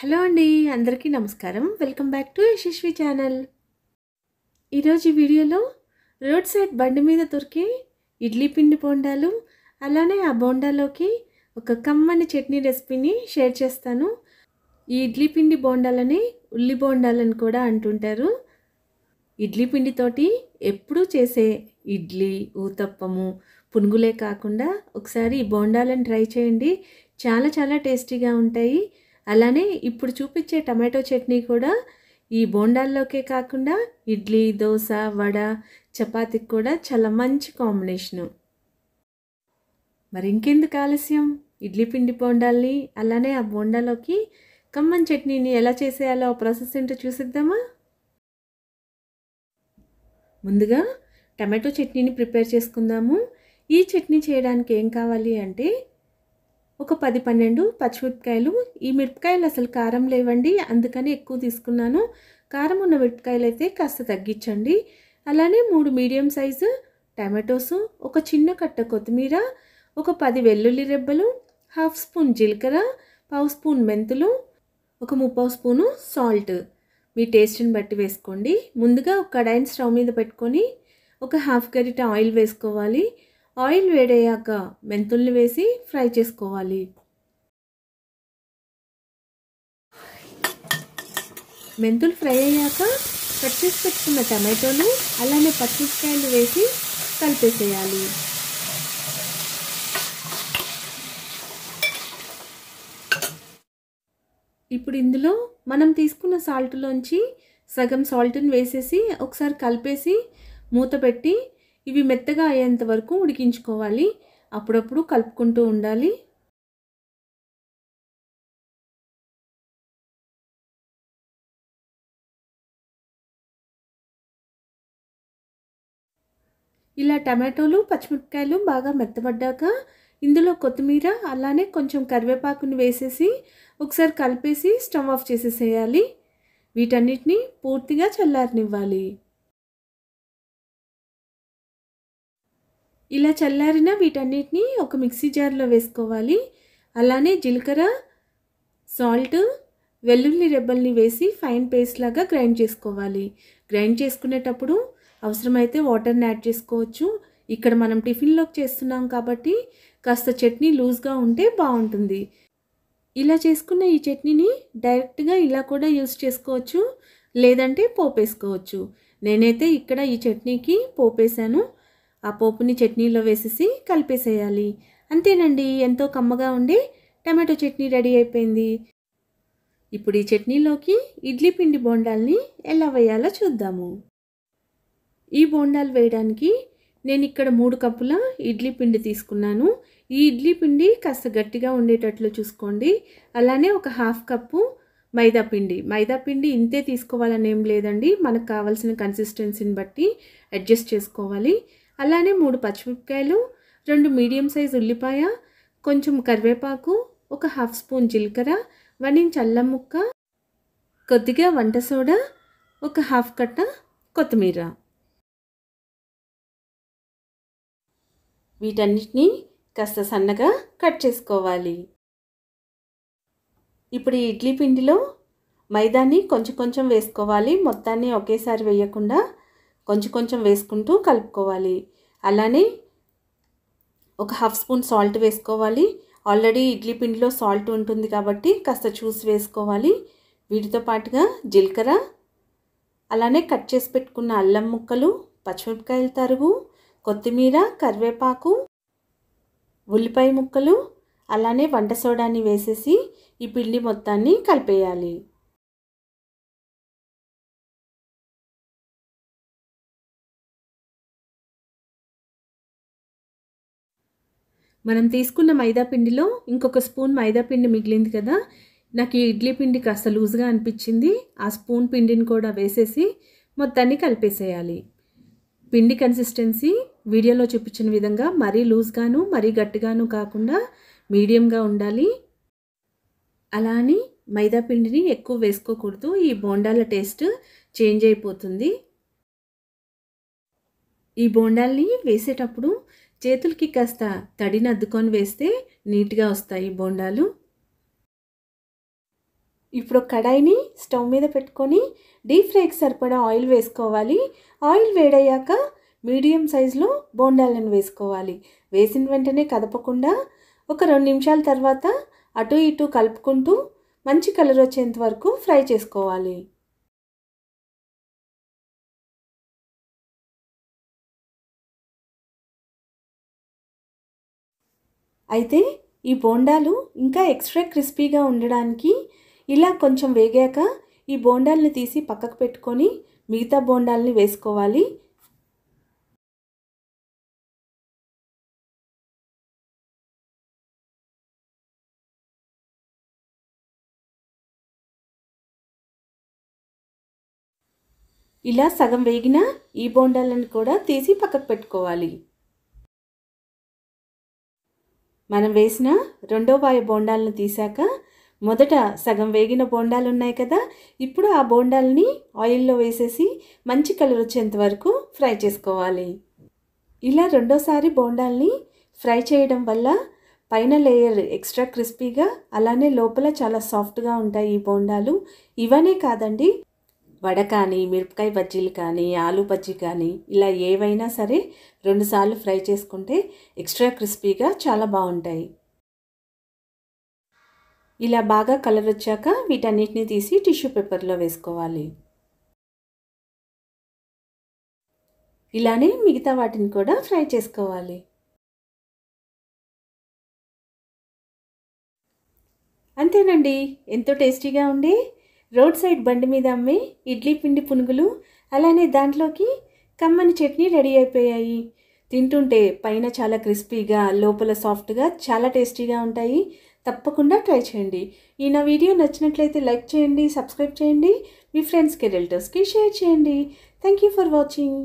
hello అండి అందరికీ నమస్కారం welcome back to Yashasvi channel ఈరోజు వీడియోలో రోడ్ సైడ్ బండి మీద దొరికే ఇడ్లీ పిండి బోండాలు అలానే ఆ బోండాలోకి ఒక కమ్మని చట్నీ రెసిపీని షేర్ చేస్తాను ఈ ఇడ్లీ పిండి బోండాలని ఉల్లి బోండాలని కూడా అంటుంటారు ఇడ్లీ పిండితోటి ఎప్పుడూ చేసే ఇడ్లీ ఊతప్పము పునుగులే కాకుండా ఒకసారి ఈ బోండాలను ట్రై చేయండి చాలా చాలా టేస్టీగా ఉంటాయి అలానే ఇప్పుడు చూపించే టమాటో చట్నీ కూడా ఈ బోండాల్లోకే కాకుండా ఇడ్లీ దోశ వడ చపాతీకి కూడా చాలా మంచి కాంబినేషను మరి ఇంకెందుకు ఆలస్యం ఇడ్లీ పిండి బోండాల్ని అలానే ఆ బోండాలోకి కమ్మన్ చట్నీని ఎలా చేసేయాలో ప్రాసెస్ ఏంటో చూసిద్దామా ముందుగా టమాటో చట్నీని ప్రిపేర్ చేసుకుందాము ఈ చట్నీ చేయడానికి ఏం కావాలి అంటే ఒక పది పన్నెండు పచ్చిమిరపకాయలు ఈ మిరపకాయలు అసలు కారం లేవండి అందుకని ఎక్కువ తీసుకున్నాను కారం ఉన్న మిరపకాయలు అయితే కాస్త తగ్గించండి అలానే మూడు మీడియం సైజు టమాటోస్ ఒక చిన్న కట్ట కొత్తిమీర ఒక పది వెల్లుల్లి రెబ్బలు హాఫ్ స్పూన్ జీలకర్ర పావు స్పూన్ మెంతులు ఒక ముప్పావు స్పూను సాల్ట్ మీ టేస్ట్ని బట్టి వేసుకోండి ముందుగా ఒక కడాయిని స్టవ్ మీద పెట్టుకొని ఒక హాఫ్ గరిట ఆయిల్ వేసుకోవాలి ఆయిల్ వేడయ్యాక మెంతుల్ని వేసి ఫ్రై చేసుకోవాలి మెంతులు ఫ్రై అయ్యాక కట్ చేసి పెట్టుకున్న టమాటోలు అలానే పచ్చిమిరపకాయలు వేసి కలిపేసేయాలి ఇప్పుడు ఇందులో మనం తీసుకున్న సాల్ట్లోంచి సగం సాల్ట్ని వేసేసి ఒకసారి కలిపేసి మూత పెట్టి ఇవి మెత్తగా అయ్యేంత వరకు ఉడికించుకోవాలి అప్పుడప్పుడు కలుపుకుంటూ ఉండాలి ఇలా టమాటోలు పచ్చిమిరపకాయలు బాగా మెత్తబడ్డాక ఇందులో కొత్తిమీర అలానే కొంచెం కరివేపాకును వేసేసి ఒకసారి కలిపేసి స్టవ్ ఆఫ్ చేసేసేయాలి వీటన్నిటిని పూర్తిగా చల్లారనివ్వాలి ఇలా చల్లారిన వీటన్నిటిని ఒక మిక్సీ జార్లో వేసుకోవాలి అలానే జీలకర్ర సాల్ట్ వెల్లుల్లి రెబ్బల్ని వేసి ఫైన్ పేస్ట్ లాగా గ్రైండ్ చేసుకోవాలి గ్రైండ్ చేసుకునేటప్పుడు అవసరమైతే వాటర్ని యాడ్ చేసుకోవచ్చు ఇక్కడ మనం టిఫిన్లోకి చేస్తున్నాం కాబట్టి కాస్త చట్నీ లూజ్గా ఉంటే బాగుంటుంది ఇలా చేసుకున్న ఈ చట్నీని డైరెక్ట్గా ఇలా కూడా యూస్ చేసుకోవచ్చు లేదంటే పోపేసుకోవచ్చు నేనైతే ఇక్కడ ఈ చట్నీకి పోపేశాను ఆ పోపుని చట్నీలో వేసేసి కలిపేసేయాలి అంతేనండి ఎంతో కమ్మగా ఉండే టమాటో చట్నీ రెడీ అయిపోయింది ఇప్పుడు ఈ చట్నీలోకి ఇడ్లీ పిండి బోండాల్ని ఎలా వేయాలో చూద్దాము ఈ బోండాలు వేయడానికి నేను ఇక్కడ మూడు కప్పుల ఇడ్లీ పిండి తీసుకున్నాను ఈ ఇడ్లీ పిండి కాస్త గట్టిగా ఉండేటట్లు చూసుకోండి అలానే ఒక హాఫ్ కప్పు మైదా పిండి మైదా పిండి ఇంతే తీసుకోవాలని ఏం లేదండి మనకు కావాల్సిన కన్సిస్టెన్సీని బట్టి అడ్జస్ట్ చేసుకోవాలి అలానే మూడు పచ్చిమిరపకాయలు రెండు మీడియం సైజ్ ఉల్లిపాయ కొంచెం కరివేపాకు ఒక హాఫ్ స్పూన్ జీలకర్ర వన్ ఇంచ్ అల్లం ముక్క కొద్దిగా వంట సోడా ఒక హాఫ్ కట్ట కొత్తిమీర వీటన్నిటినీ కాస్త సన్నగా కట్ చేసుకోవాలి ఇప్పుడు ఈ ఇడ్లీ పిండిలో మైదాన్ని కొంచెం కొంచెం వేసుకోవాలి మొత్తాన్ని ఒకేసారి వేయకుండా కొంచెం కొంచెం వేసుకుంటూ కలుపుకోవాలి అలానే ఒక హాఫ్ స్పూన్ సాల్ట్ వేసుకోవాలి ఆల్రెడీ ఇడ్లీ పిండిలో సాల్ట్ ఉంటుంది కాబట్టి కాస్త చూసి వేసుకోవాలి వీటితో పాటుగా జీలకర్ర అలానే కట్ చేసి పెట్టుకున్న అల్లం ముక్కలు పచ్చిమిరపకాయల తరుగు కొత్తిమీర కరివేపాకు ఉల్లిపాయ ముక్కలు అలానే వంట సోడాని వేసేసి ఈ పిండి మొత్తాన్ని కలిపేయాలి మనం తీసుకున్న మైదా పిండిలో ఇంకొక స్పూన్ మైదా పిండి మిగిలింది కదా నాకు ఈ ఇడ్లీ పిండి కాస్త లూజ్గా అనిపించింది ఆ స్పూన్ పిండిని కూడా వేసేసి మొత్తాన్ని కలిపేసేయాలి పిండి కన్సిస్టెన్సీ వీడియోలో చూపించిన విధంగా మరీ లూజ్గాను మరీ గట్టిగాను కాకుండా మీడియంగా ఉండాలి అలా అని మైదా పిండిని ఎక్కువ వేసుకోకూడదు ఈ బోండాల టేస్ట్ చేంజ్ అయిపోతుంది ఈ బోండాల్ని వేసేటప్పుడు చేతులకి కాస్త తడిని అద్దుకొని వేస్తే నీట్గా వస్తాయి బోండాలు ఇప్పుడు కడాయిని స్టవ్ మీద పెట్టుకొని డీప్ ఫ్రైకి సరిపడా ఆయిల్ వేసుకోవాలి ఆయిల్ వేడయ్యాక మీడియం సైజులో బోండాలను వేసుకోవాలి వేసిన వెంటనే కదపకుండా ఒక రెండు నిమిషాల తర్వాత అటు ఇటు కలుపుకుంటూ మంచి కలర్ వచ్చేంత వరకు ఫ్రై చేసుకోవాలి అయితే ఈ బోండాలు ఇంకా ఎక్స్ట్రా క్రిస్పీగా ఉండడానికి ఇలా కొంచెం వేగాక ఈ బోండాలని తీసి పక్కకు పెట్టుకొని మిగతా బోండాలని వేసుకోవాలి ఇలా సగం వేగిన ఈ బోండాలను కూడా తీసి పక్కకు పెట్టుకోవాలి మనం వేసిన రెండో వాయు బోండాలను తీసాక మొదట సగం వేగిన బోండాలు ఉన్నాయి కదా ఇప్పుడు ఆ బోండాలని ఆయిల్లో వేసేసి మంచి కలర్ వచ్చేంత వరకు ఫ్రై చేసుకోవాలి ఇలా రెండోసారి బోండాలని ఫ్రై చేయడం వల్ల పైన లేయర్ ఎక్స్ట్రా క్రిస్పీగా అలానే లోపల చాలా సాఫ్ట్గా ఉంటాయి ఈ బోండాలు ఇవనే కాదండి వడ కానీ మిరపకాయ బజ్జీలు కానీ ఆలు బజ్జీ కానీ ఇలా ఏవైనా సరే రెండుసార్లు ఫ్రై చేసుకుంటే ఎక్స్ట్రా క్రిస్పీగా చాలా బాగుంటాయి ఇలా బాగా కలర్ వచ్చాక వీటన్నిటిని తీసి టిష్యూ పేపర్లో వేసుకోవాలి ఇలానే మిగతా వాటిని కూడా ఫ్రై చేసుకోవాలి అంతేనండి ఎంతో టేస్టీగా ఉండే రోడ్ సైడ్ బండి మీద అమ్మే ఇడ్లీ పిండి పునుగులు అలానే దాంట్లోకి కమ్మని చట్నీ రెడీ అయిపోయాయి తింటుంటే పైన చాలా క్రిస్పీగా లోపల సాఫ్ట్గా చాలా టేస్టీగా ఉంటాయి తప్పకుండా ట్రై చేయండి ఈ నా వీడియో నచ్చినట్లయితే లైక్ చేయండి సబ్స్క్రైబ్ చేయండి మీ ఫ్రెండ్స్కి రిలేటివ్స్కి షేర్ చేయండి థ్యాంక్ యూ ఫర్ వాచింగ్